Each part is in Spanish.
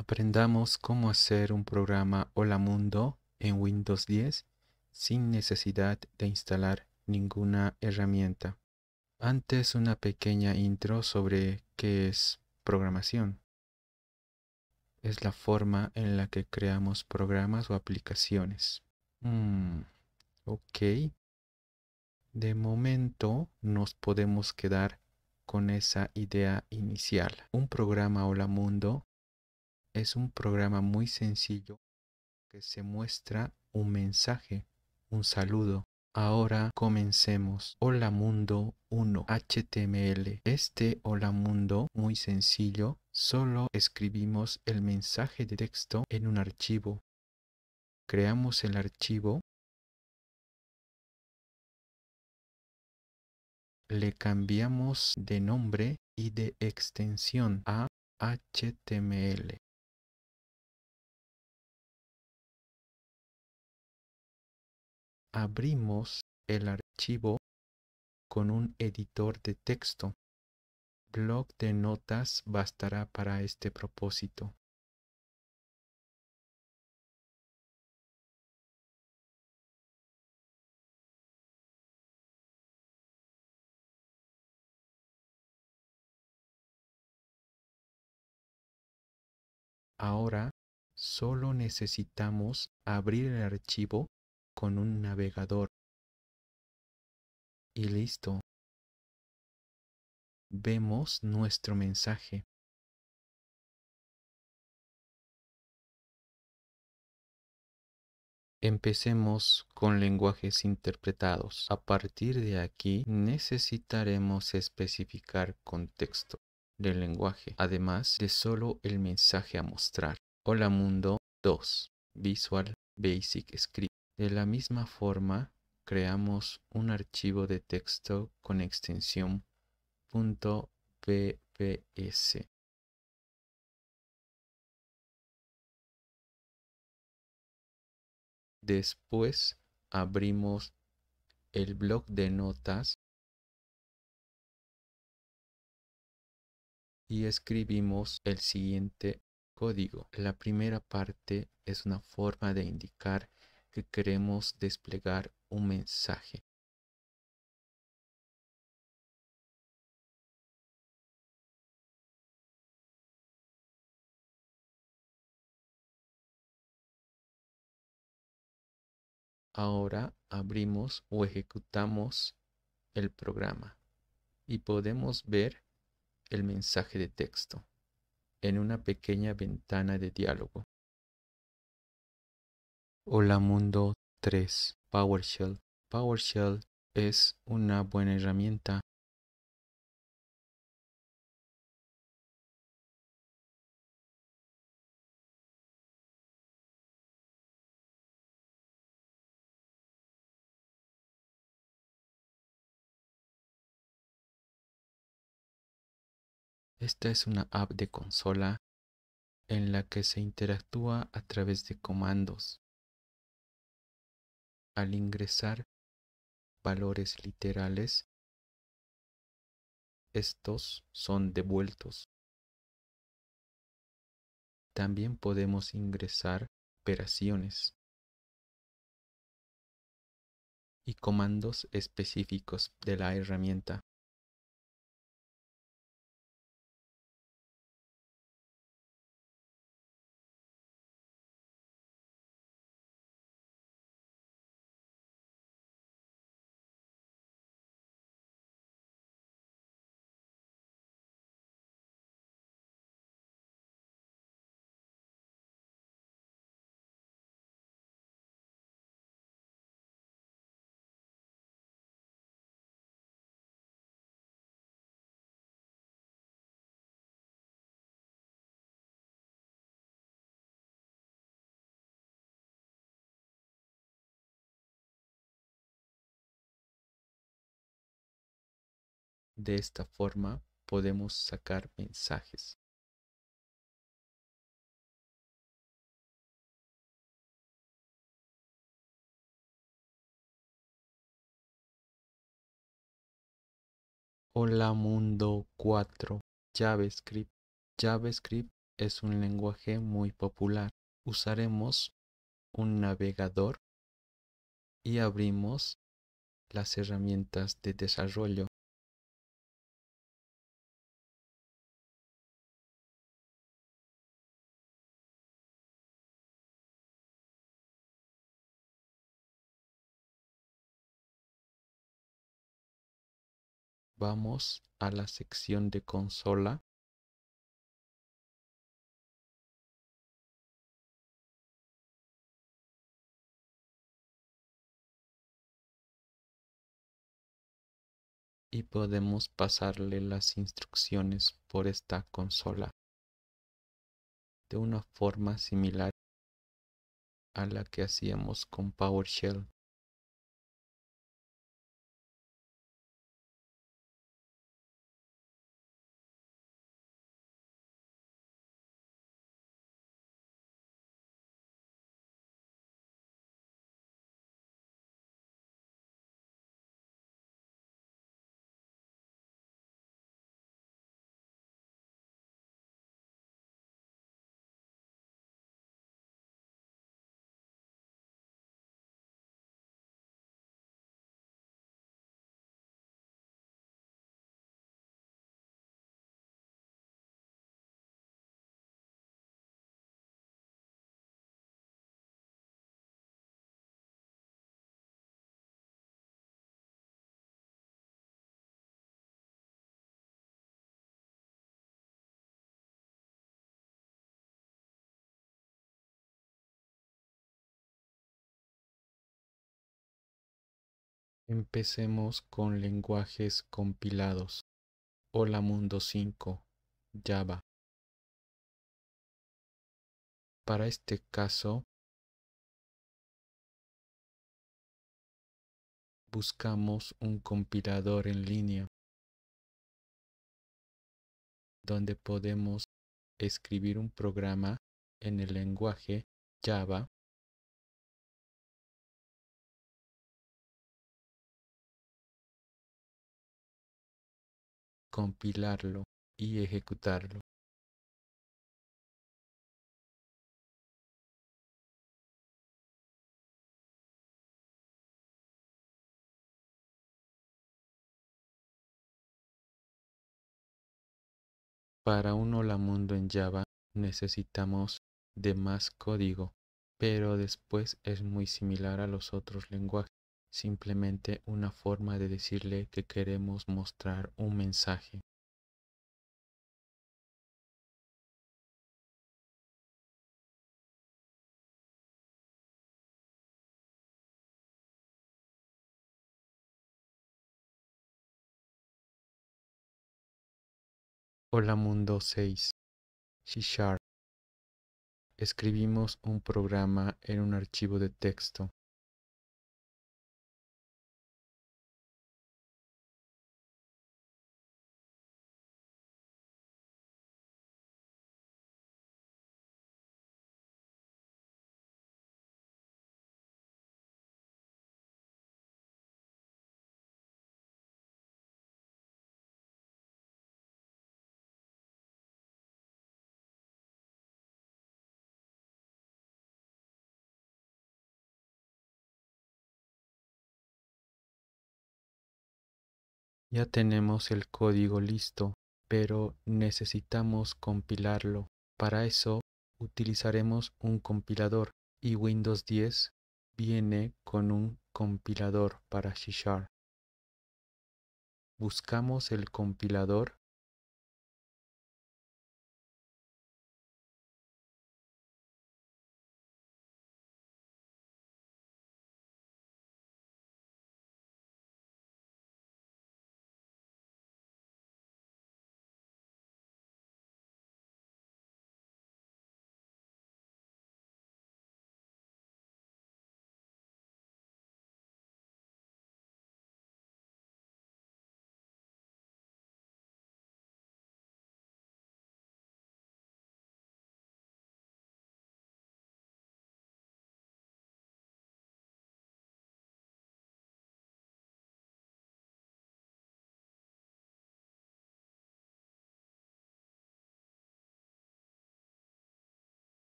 Aprendamos cómo hacer un programa Hola Mundo en Windows 10 sin necesidad de instalar ninguna herramienta. Antes una pequeña intro sobre qué es programación. Es la forma en la que creamos programas o aplicaciones. Mm, ok. De momento nos podemos quedar con esa idea inicial. Un programa Hola Mundo es un programa muy sencillo que se muestra un mensaje, un saludo. Ahora comencemos. Hola Mundo 1 HTML. Este Hola Mundo muy sencillo. Solo escribimos el mensaje de texto en un archivo. Creamos el archivo. Le cambiamos de nombre y de extensión a HTML. abrimos el archivo con un editor de texto. Blog de notas bastará para este propósito. Ahora solo necesitamos abrir el archivo con un navegador y listo. Vemos nuestro mensaje. Empecemos con lenguajes interpretados. A partir de aquí necesitaremos especificar contexto del lenguaje, además de solo el mensaje a mostrar. Hola Mundo 2, Visual Basic Script. De la misma forma, creamos un archivo de texto con extensión .pps. Después abrimos el blog de notas y escribimos el siguiente código. La primera parte es una forma de indicar que queremos desplegar un mensaje. Ahora abrimos o ejecutamos el programa y podemos ver el mensaje de texto en una pequeña ventana de diálogo. Hola Mundo 3 PowerShell. PowerShell es una buena herramienta. Esta es una app de consola en la que se interactúa a través de comandos al ingresar valores literales, estos son devueltos. También podemos ingresar operaciones y comandos específicos de la herramienta. De esta forma podemos sacar mensajes. Hola Mundo 4 JavaScript JavaScript es un lenguaje muy popular. Usaremos un navegador y abrimos las herramientas de desarrollo. vamos a la sección de consola. Y podemos pasarle las instrucciones por esta consola de una forma similar a la que hacíamos con PowerShell. Empecemos con lenguajes compilados. Hola Mundo 5, Java. Para este caso, buscamos un compilador en línea donde podemos escribir un programa en el lenguaje Java compilarlo y ejecutarlo Para un hola mundo en Java necesitamos de más código, pero después es muy similar a los otros lenguajes simplemente una forma de decirle que queremos mostrar un mensaje. Hola Mundo 6. C Escribimos un programa en un archivo de texto Ya tenemos el código listo, pero necesitamos compilarlo. Para eso utilizaremos un compilador y Windows 10 viene con un compilador para C Buscamos el compilador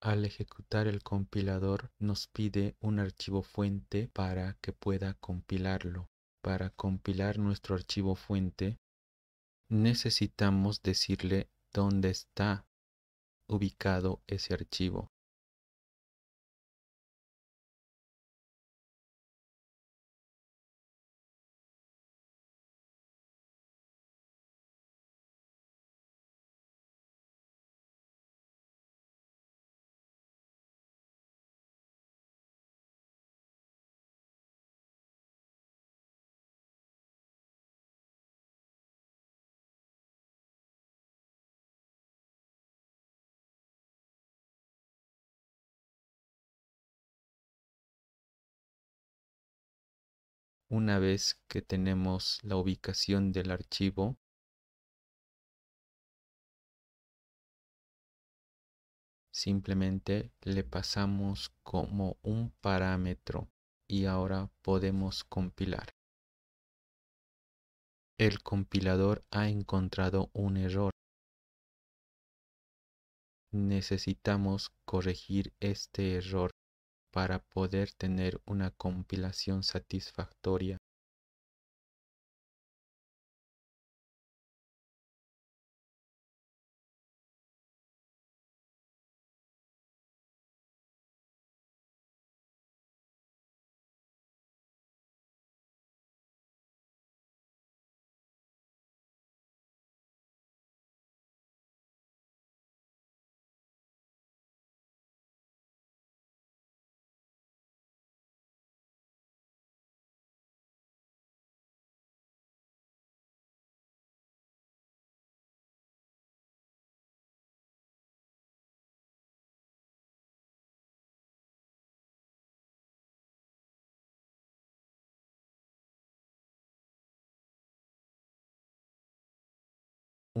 Al ejecutar el compilador nos pide un archivo fuente para que pueda compilarlo. Para compilar nuestro archivo fuente necesitamos decirle dónde está ubicado ese archivo. una vez que tenemos la ubicación del archivo, simplemente le pasamos como un parámetro y ahora podemos compilar. El compilador ha encontrado un error. Necesitamos corregir este error para poder tener una compilación satisfactoria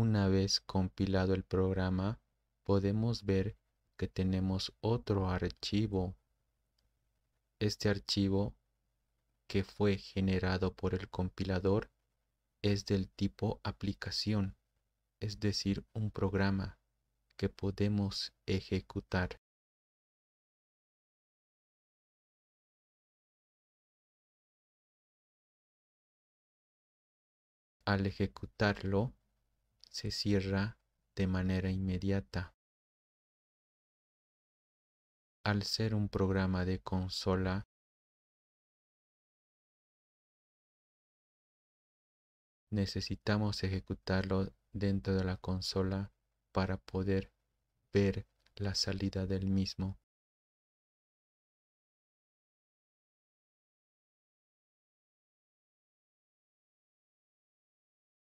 Una vez compilado el programa, podemos ver que tenemos otro archivo. Este archivo que fue generado por el compilador es del tipo aplicación, es decir, un programa que podemos ejecutar. Al ejecutarlo, se cierra de manera inmediata. Al ser un programa de consola, necesitamos ejecutarlo dentro de la consola para poder ver la salida del mismo.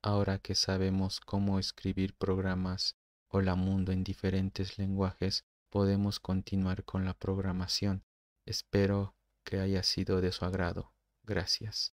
Ahora que sabemos cómo escribir programas la Mundo en diferentes lenguajes, podemos continuar con la programación. Espero que haya sido de su agrado. Gracias.